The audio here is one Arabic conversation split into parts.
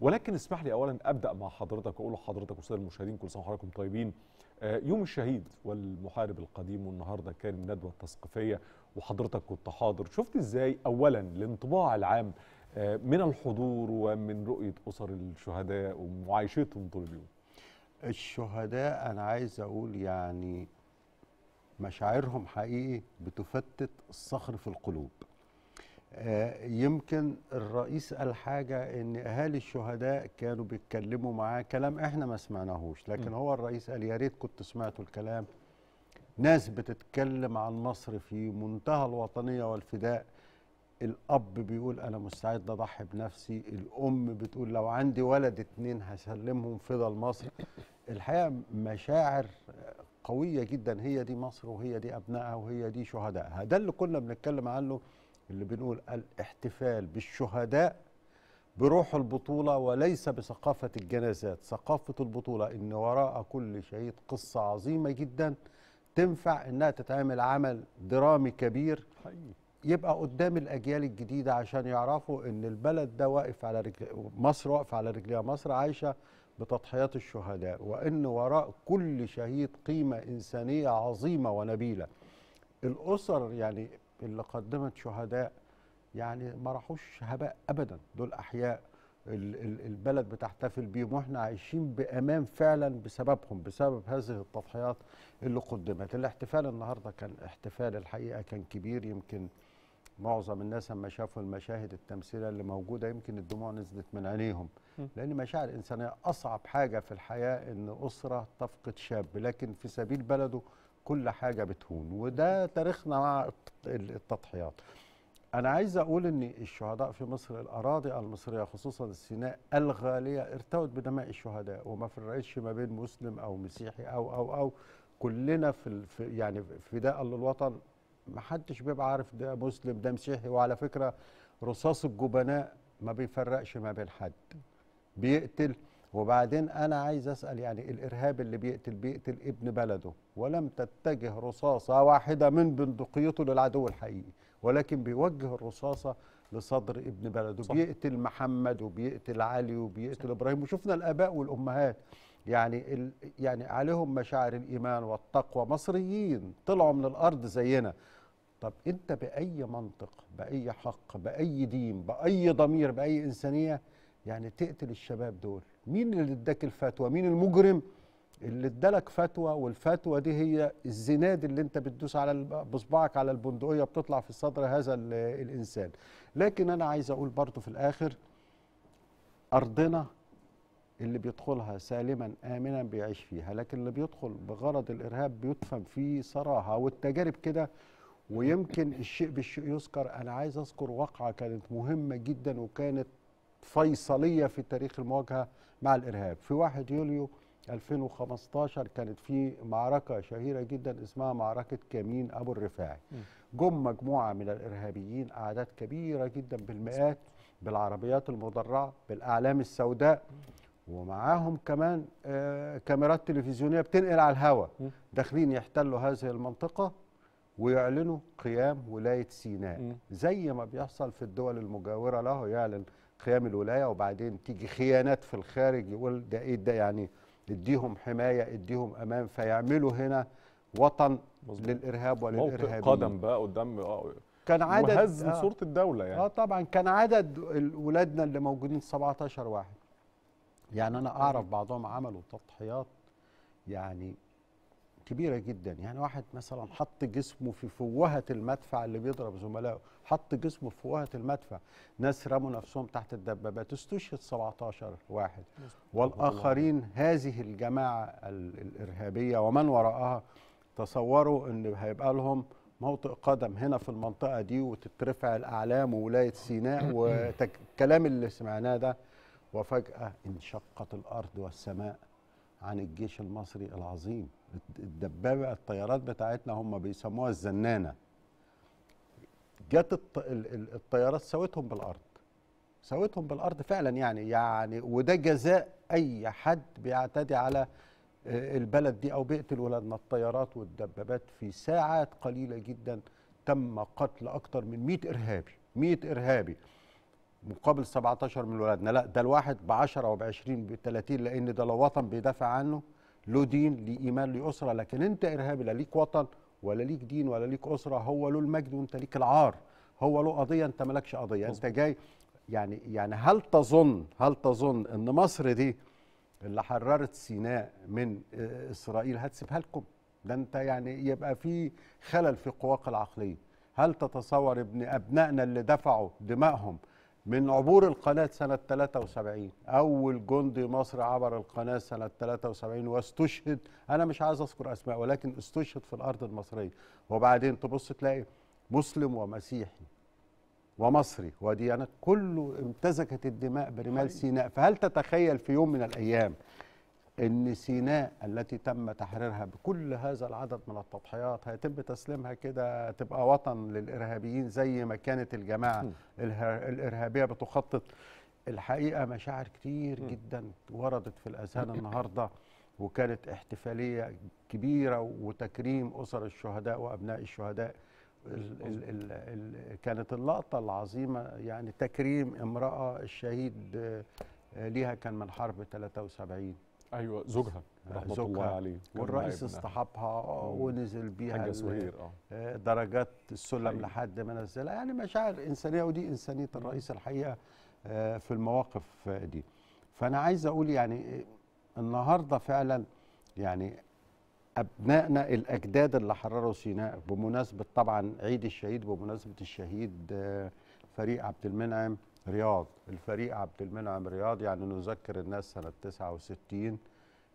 ولكن اسمح لي اولا ابدا مع حضرتك واقول لحضرتك وسائر المشاهدين كل سنه وحضراتكم طيبين آه، يوم الشهيد والمحارب القديم والنهارده كان الندوه التثقيفيه وحضرتك كنت حاضر شفت ازاي اولا الانطباع العام آه، من الحضور ومن رؤيه اسر الشهداء ومعايشتهم طول اليوم الشهداء انا عايز اقول يعني مشاعرهم حقيقي بتفتت الصخر في القلوب آه، يمكن الرئيس قال حاجة ان اهالي الشهداء كانوا بيتكلموا معاه كلام احنا ما سمعناهوش لكن هو الرئيس قال يا ريت كنت سمعتوا الكلام ناس بتتكلم عن مصر في منتهى الوطنية والفداء الأب بيقول أنا مستعد أضحي بنفسي الأم بتقول لو عندي ولد اتنين هسلمهم فضل مصر الحقيقة مشاعر قوية جدا هي دي مصر وهي دي أبنائها وهي دي شهدائها ده اللي كنا بنتكلم عنه اللي بنقول الاحتفال بالشهداء بروح البطولة وليس بثقافة الجنازات ثقافة البطولة إن وراء كل شهيد قصة عظيمة جدا تنفع إنها تتعمل عمل درامي كبير حقيقي. يبقى قدام الأجيال الجديدة عشان يعرفوا إن البلد ده واقف على رجل مصر واقف على رجليها مصر عايشة بتضحيات الشهداء وإن وراء كل شهيد قيمة إنسانية عظيمة ونبيلة الأسر يعني اللي قدمت شهداء يعني ما راحوش هباء ابدا دول احياء البلد بتحتفل بيهم واحنا عايشين بامان فعلا بسببهم بسبب هذه التضحيات اللي قدمت الاحتفال النهارده كان احتفال الحقيقه كان كبير يمكن معظم الناس لما شافوا المشاهد التمثيليه اللي موجوده يمكن الدموع نزلت من عينيهم لان مشاعر انسانيه اصعب حاجه في الحياه ان اسره تفقد شاب لكن في سبيل بلده كل حاجه بتهون وده تاريخنا مع التضحيات انا عايز اقول ان الشهداء في مصر الاراضي المصريه خصوصا السيناء الغاليه ارتوت بدماء الشهداء وما فرقتش ما بين مسلم او مسيحي او او او كلنا في يعني فداء للوطن ما حدش بيبقى عارف ده مسلم ده مسيحي وعلى فكره رصاص الجبناء ما بيفرقش ما بين حد بيقتل وبعدين انا عايز اسال يعني الارهاب اللي بيقتل بيقتل ابن بلده ولم تتجه رصاصه واحده من بندقيته للعدو الحقيقي ولكن بيوجه الرصاصه لصدر ابن بلده صح. بيقتل محمد وبيقتل علي وبيقتل صح. ابراهيم وشفنا الاباء والامهات يعني ال يعني عليهم مشاعر الايمان والتقوى مصريين طلعوا من الارض زينا طب انت باي منطق باي حق باي دين باي ضمير باي انسانيه يعني تقتل الشباب دول مين اللي اداك الفتوى مين المجرم اللي ادالك فتوى والفتوى دي هي الزناد اللي انت بتدوس على بصبعك على البندقيه بتطلع في صدر هذا الانسان لكن انا عايز اقول برضو في الاخر ارضنا اللي بيدخلها سالما امنا بيعيش فيها لكن اللي بيدخل بغرض الارهاب بيدفن فيه صراحه والتجارب كده ويمكن الشيء بالشيء يذكر انا عايز اذكر واقعه كانت مهمه جدا وكانت فيصليه في تاريخ المواجهه مع الارهاب في 1 يوليو 2015 كانت في معركه شهيره جدا اسمها معركه كمين ابو الرفاعي جم مجموعه من الارهابيين اعداد كبيره جدا بالمئات بالعربيات المدرعه بالاعلام السوداء ومعاهم كمان آه، كاميرات تلفزيونيه بتنقل على الهواء داخلين يحتلوا هذه المنطقه ويعلنوا قيام ولايه سيناء زي ما بيحصل في الدول المجاوره له يعلن قيام الولايه وبعدين تيجي خيانات في الخارج يقول ده ايه ده يعني اديهم حمايه اديهم امان فيعملوا هنا وطن مزبوط. للارهاب وللارهابيين قدم بقى قدام آه، كان عدد مهزم آه صوره الدوله يعني اه طبعا كان عدد ولادنا اللي موجودين 17 واحد يعني انا اعرف بعضهم عملوا تضحيات يعني كبيره جدا يعني واحد مثلا حط جسمه في فوهه المدفع اللي بيضرب زملائه حط جسمه في فوهه المدفع ناس رموا نفسهم تحت الدبابات استشهد 17 واحد والاخرين هذه الجماعه الارهابيه ومن وراءها تصوروا ان هيبقى لهم موطئ قدم هنا في المنطقه دي وتترفع الاعلام وولايه سيناء والكلام اللي سمعناه ده وفجاه انشقت الارض والسماء عن الجيش المصري العظيم الدبابة الطيارات بتاعتنا هم بيسموها الزنانة جت الطيارات سوتهم بالأرض سوتهم بالأرض فعلا يعني يعني وده جزاء أي حد بيعتدي على آه، البلد دي أو بيقتل ولادنا الطيارات والدبابات في ساعات قليلة جدا تم قتل أكتر من 100 إرهابي 100 إرهابي مقابل 17 من ولادنا لا ده الواحد ب 10 او ب 20 ب 30 لان ده لو وطن بيدافع عنه له دين ليه ايمان ليه اسره لكن انت ارهابي لا ليك وطن ولا ليك دين ولا ليك اسره هو له المجد وانت ليك العار هو له قضيه انت مالكش قضيه انت جاي يعني يعني هل تظن هل تظن ان مصر دي اللي حررت سيناء من آه، اسرائيل هتسيبها لكم ده انت يعني يبقى في خلل في قواك العقليه هل تتصور ابن ابنائنا اللي دفعوا دمائهم من عبور القناة سنة 73 أول جندي مصري عبر القناة سنة 73 واستشهد أنا مش عايز أذكر أسماء ولكن استشهد في الأرض المصرية وبعدين تبص تلاقي مسلم ومسيحي ومصري وديانة كله امتزكت الدماء برمال سيناء فهل تتخيل في يوم من الأيام ان سيناء التي تم تحريرها بكل هذا العدد من التضحيات هيتم تسليمها كده تبقى وطن للارهابيين زي ما كانت الجماعه الارهابيه بتخطط الحقيقه مشاعر كتير جدا وردت في الاذهان النهارده وكانت احتفاليه كبيره وتكريم اسر الشهداء وابناء الشهداء الـ الـ الـ كانت اللقطه العظيمه يعني تكريم امراه الشهيد آه، ليها كان من حرب 73 ايوه زوجها آه، رحمه زوجها الله عليه والرئيس اصطحبها ونزل بيها سهير آه. اه درجات السلم أيوة. لحد ما نزلها يعني مشاعر انسانيه ودي انسانيه الرئيس الحقيقه اه في المواقف دي فانا عايز اقول يعني النهارده فعلا يعني ابنائنا الاجداد اللي حرروا سيناء بمناسبه طبعا عيد الشهيد بمناسبه الشهيد آه، فريق عبد المنعم رياض الفريق عبد المنعم رياض يعني نذكر الناس سنه 69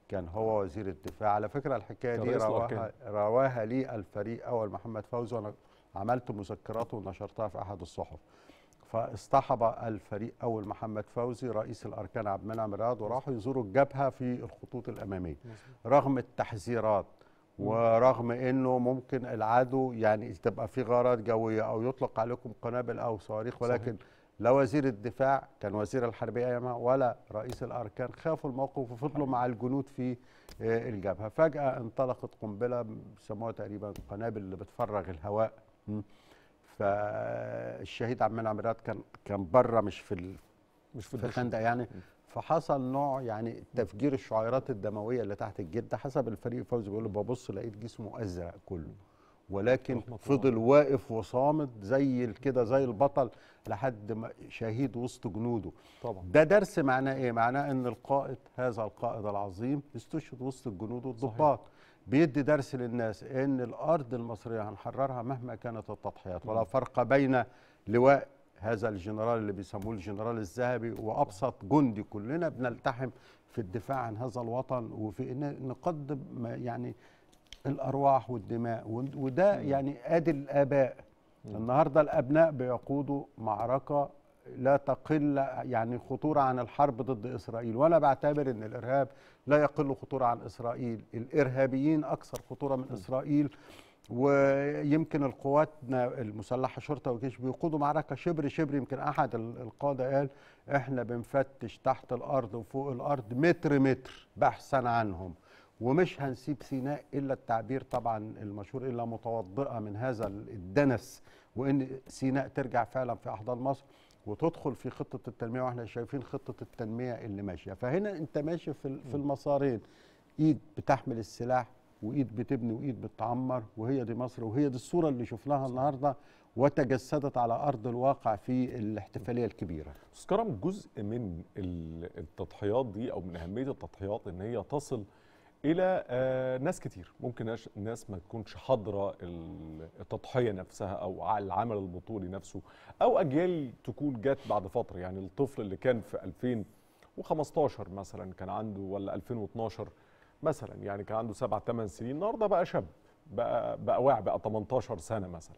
كان هو آه. وزير الدفاع على فكره الحكايه دي رواها, رواها لي الفريق اول محمد فوزي وانا عملت مذكراته ونشرتها في احد الصحف فاصطحب الفريق اول محمد فوزي رئيس الاركان عبد المنعم رياض وراحوا يزوروا الجبهه في الخطوط الاماميه رغم التحذيرات ورغم انه ممكن العدو يعني تبقى في غارات جويه او يطلق عليكم قنابل او صواريخ ولكن صحيح. لا وزير الدفاع كان وزير الحربيه ايامها ولا رئيس الاركان خافوا الموقف وفضلوا مع الجنود في آه، الجبهه فجاه انطلقت قنبله سموها تقريبا قنابل اللي بتفرغ الهواء فالشهيد عمال عمرات كان كان بره مش في مش في الخندق يعني فحصل نوع يعني تفجير الشعيرات الدمويه اللي تحت الجلد حسب الفريق الفوزي بيقول ببص لقيت جسمه ازرق كله ولكن فضل واقف وصامد زي كده زي البطل لحد ما شهيد وسط جنوده طبعا ده درس معناه ايه معناه ان القائد هذا القائد العظيم استشهد وسط الجنود والضباط بيدي درس للناس ان الارض المصريه هنحررها مهما كانت التضحيات ولا فرق بين لواء هذا الجنرال اللي بيسموه الجنرال الذهبي وابسط جندي كلنا بنلتحم في الدفاع عن هذا الوطن وفي ان نقدم يعني الارواح والدماء وده يعني ادي الاباء النهارده الابناء بيقودوا معركه لا تقل يعني خطوره عن الحرب ضد اسرائيل وانا بعتبر ان الارهاب لا يقل خطوره عن اسرائيل الارهابيين اكثر خطوره من اسرائيل ويمكن القواتنا المسلحه شرطه وجيش بيقودوا معركه شبر شبر يمكن احد القاده قال احنا بنفتش تحت الارض وفوق الارض متر متر بحثا عنهم ومش هنسيب سيناء الا التعبير طبعا المشهور الا متوضئه من هذا الدنس وان سيناء ترجع فعلا في احضان مصر وتدخل في خطه التنميه واحنا شايفين خطه التنميه اللي ماشيه فهنا انت ماشي في في المسارين ايد بتحمل السلاح وايد بتبني وايد بتعمر وهي دي مصر وهي دي الصوره اللي شفناها النهارده وتجسدت على ارض الواقع في الاحتفاليه الكبيره. استاذ كرم جزء من التضحيات دي او من اهميه التضحيات ان هي تصل الى آه، ناس كتير ممكن ناس ما تكونش حاضره التضحيه نفسها او العمل البطولي نفسه او اجيال تكون جت بعد فتره يعني الطفل اللي كان في 2015 مثلا كان عنده ولا 2012 مثلا يعني كان عنده 7 8 سنين النهارده بقى شاب بقى بقى واعي بقى 18 سنه مثلا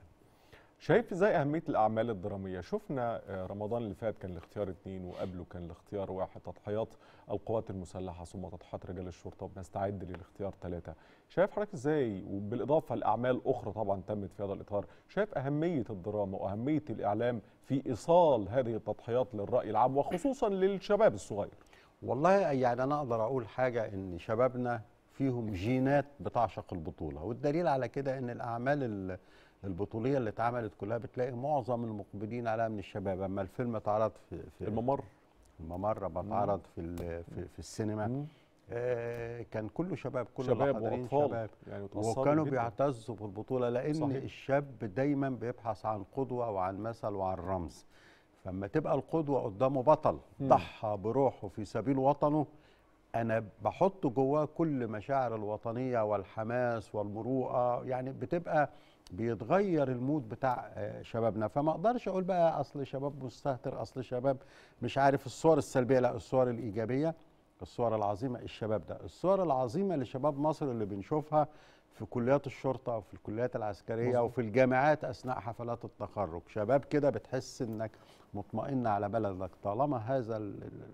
شايف ازاي اهميه الاعمال الدراميه شفنا آه، رمضان اللي فات كان الاختيار اتنين وقبله كان الاختيار واحد تضحيات القوات المسلحه ثم تضحيات رجال الشرطه بنستعد للاختيار ثلاثه شايف حضرتك ازاي وبالاضافه لاعمال اخرى طبعا تمت في هذا الاطار شايف اهميه الدراما واهميه الاعلام في ايصال هذه التضحيات للراي العام وخصوصا للشباب الصغير والله يعني انا اقدر اقول حاجه ان شبابنا فيهم جينات بتعشق البطوله والدليل على كده ان الاعمال البطوليه اللي اتعملت كلها بتلاقي معظم المقبلين عليها من الشباب اما الفيلم اتعرض في, في الممر الممر اما اتعرض في, في في السينما مم. آه، كان كله شباب كل شباب واطفال شباب يعني وكانوا بيعتزوا بالبطوله لان صحيح. الشاب دايما بيبحث عن قدوه وعن مثل وعن رمز فلما تبقى القدوه قدامه بطل ضحى بروحه في سبيل وطنه انا بحط جواه كل مشاعر الوطنيه والحماس والمروءه يعني بتبقى بيتغير المود بتاع آه، شبابنا فما اقدرش اقول بقى اصل شباب مستهتر اصل شباب مش عارف الصور السلبيه لا الصور الايجابيه الصور العظيمه الشباب ده الصور العظيمه لشباب مصر اللي بنشوفها في كليات الشرطه وفي الكليات العسكريه مزبوط. وفي الجامعات اثناء حفلات التخرج شباب كده بتحس انك مطمئن على بلدك طالما هذا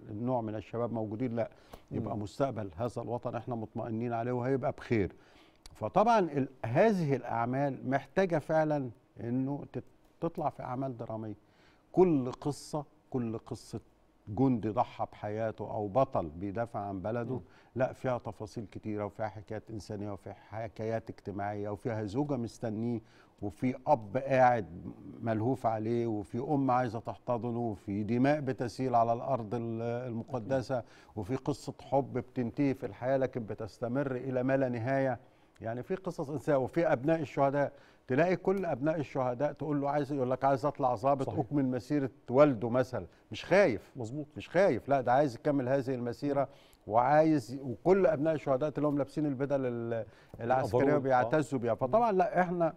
النوع من الشباب موجودين لا يبقى مستقبل هذا الوطن احنا مطمئنين عليه وهيبقى بخير فطبعا هذه الاعمال محتاجه فعلا انه تطلع في اعمال دراميه كل قصه كل قصه جندي ضحى بحياته او بطل بيدافع عن بلده م. لا فيها تفاصيل كتيره وفيها حكايات انسانيه وفيها حكايات اجتماعيه وفيها زوجه مستنيه وفي اب قاعد ملهوف عليه وفي ام عايزه تحتضنه وفي دماء بتسيل على الارض المقدسه وفي قصه حب بتنتهي في الحياه لكن بتستمر الى ما لا نهايه يعني في قصص انساء وفي ابناء الشهداء تلاقي كل ابناء الشهداء تقول له عايز يقول لك عايز اطلع ظابط اكمل مسيره والده مثلا مش خايف مظبوط مش خايف لا ده عايز يكمل هذه المسيره وعايز وكل ابناء الشهداء تلاقيهم لابسين البدل العسكريه وبيعتزوا بيها آه. فطبعا لا احنا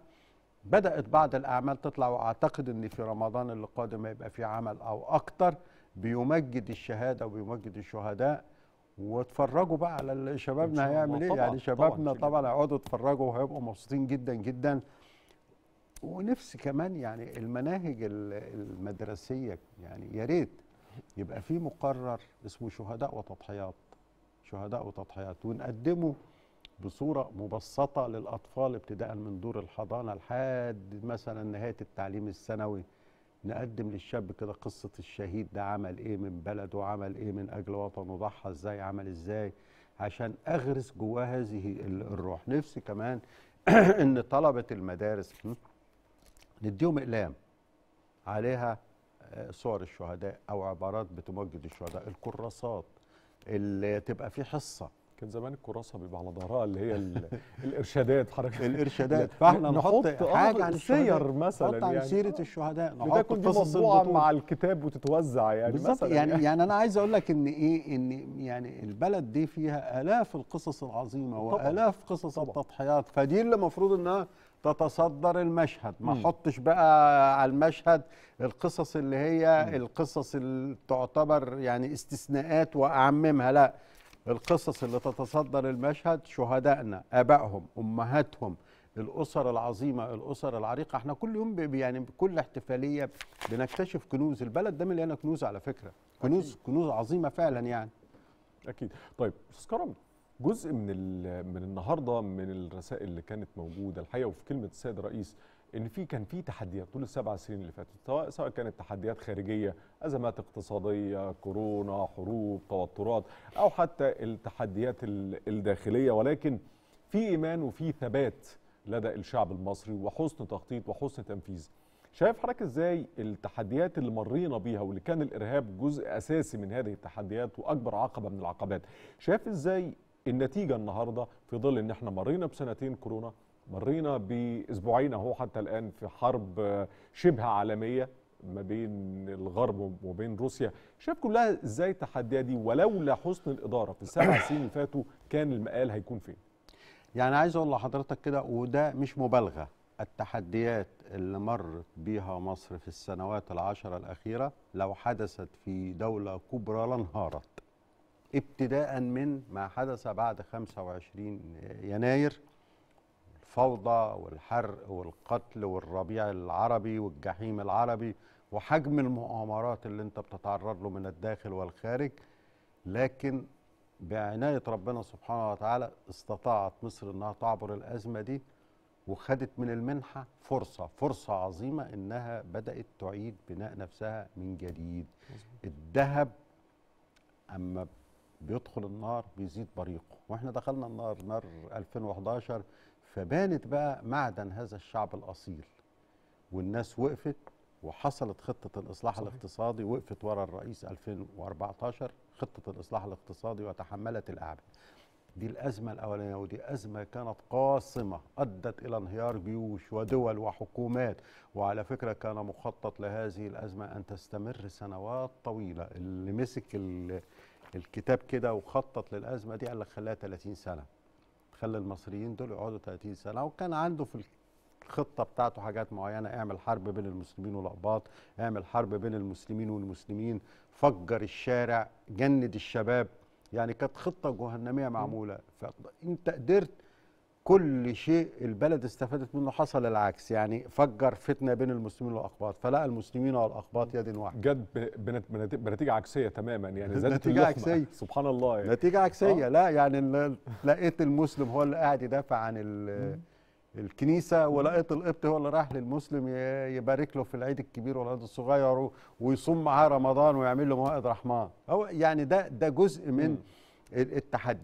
بدات بعض الاعمال تطلع واعتقد ان في رمضان اللي قادم هيبقى في عمل او اكتر بيمجد الشهاده وبيمجد الشهداء واتفرجوا بقى على شبابنا هيعمل ايه يعني شبابنا طبعا هيقعدوا يتفرجوا وهيبقوا مبسوطين جدا جدا ونفسي كمان يعني المناهج المدرسيه يعني يا ريت يبقى في مقرر اسمه شهداء وتضحيات شهداء وتضحيات ونقدمه بصوره مبسطه للاطفال ابتداء من دور الحضانه لحد مثلا نهايه التعليم الثانوي نقدم للشاب كده قصة الشهيد ده عمل ايه من بلده عمل ايه من اجل وطنه ضحى ازاي عمل ازاي عشان اغرس جواه هذه الروح نفسي كمان ان طلبة المدارس نديهم اقلام عليها آه، صور الشهداء او عبارات بتمجد الشهداء الكراسات اللي تبقى في حصه كان زمان الكراسه بيبقى على ظهرها اللي هي الارشادات حضرتك الارشادات فاحنا نحط آه، حاجه عن السير مثلا نحط عن يعني سيره الشهداء نحط تكون دي مطبوعه مع الكتاب وتتوزع يعني بالظبط يعني, يعني, يعني انا عايز اقول لك ان ايه ان يعني البلد دي فيها الاف القصص العظيمه والاف قصص طبعًا. التضحيات فدي اللي المفروض انها تتصدر المشهد ما احطش بقى على المشهد القصص اللي هي القصص اللي تعتبر يعني استثناءات واعممها لا القصص اللي تتصدر المشهد شهدائنا ابائهم امهاتهم الاسر العظيمه الاسر العريقه احنا كل يوم يعني بكل احتفاليه بنكتشف كنوز البلد ده مليانه كنوز على فكره كنوز أكيد. كنوز عظيمه فعلا يعني اكيد طيب استاذ كرم جزء من من النهارده من الرسائل اللي كانت موجوده الحقيقه وفي كلمه السيد الرئيس ان في كان في تحديات طول السبع سنين اللي فاتت سواء سواء كانت تحديات خارجيه ازمات اقتصاديه كورونا حروب توترات او حتى التحديات الداخليه ولكن في ايمان وفي ثبات لدى الشعب المصري وحسن تخطيط وحسن تنفيذ شايف حضرتك ازاي التحديات اللي مرينا بيها واللي كان الارهاب جزء اساسي من هذه التحديات واكبر عقبه من العقبات شايف ازاي النتيجه النهارده في ظل ان احنا مرينا بسنتين كورونا مرينا باسبوعين اهو حتى الان في حرب آه، شبه عالميه ما بين الغرب وبين روسيا شايف كلها ازاي التحديات دي ولولا حسن الاداره في السبع سنين اللي فاتوا كان المقال هيكون فين يعني عايز اقول لحضرتك كده وده مش مبالغه التحديات اللي مرت بيها مصر في السنوات العشرة الأخيرة لو حدثت في دولة كبرى لانهارت ابتداء من ما حدث بعد 25 يناير الفوضى والحرق والقتل والربيع العربي والجحيم العربي وحجم المؤامرات اللي انت بتتعرض له من الداخل والخارج لكن بعناية ربنا سبحانه وتعالى استطاعت مصر انها تعبر الأزمة دي وخدت من المنحة فرصة فرصة عظيمة انها بدأت تعيد بناء نفسها من جديد الذهب أما بيدخل النار بيزيد بريقه واحنا دخلنا النار نار 2011 فبانت بقى معدن هذا الشعب الأصيل والناس وقفت وحصلت خطة الإصلاح صحيح. الاقتصادي وقفت ورا الرئيس 2014 خطة الإصلاح الاقتصادي وتحملت الأعباء دي الأزمة الأولانية ودي أزمة كانت قاصمة أدت إلى انهيار جيوش ودول وحكومات وعلى فكرة كان مخطط لهذه الأزمة أن تستمر سنوات طويلة اللي مسك الكتاب كده وخطط للأزمة دي قال لك خلاها 30 سنة خلى المصريين دول يقعدوا 30 سنه وكان عنده في الخطه بتاعته حاجات معينه اعمل حرب بين المسلمين والاقباط اعمل حرب بين المسلمين والمسلمين فجر الشارع جند الشباب يعني كانت خطه جهنميه معموله فانت قدرت كل شيء البلد استفادت منه حصل العكس يعني فجر فتنه بين المسلمين والاقباط فلقى المسلمين والاقباط يد واحده جت بنتيجه عكسيه تماما يعني زادت نتيجه عكسيه سبحان الله يعني. نتيجه عكسيه آه. لا يعني لقيت المسلم هو اللي قاعد يدافع عن الكنيسه ولقيت القبط هو اللي راح للمسلم يبارك له في العيد الكبير والعيد الصغير ويصوم معاه رمضان ويعمل له موائد رحمان هو يعني ده ده جزء من التحدي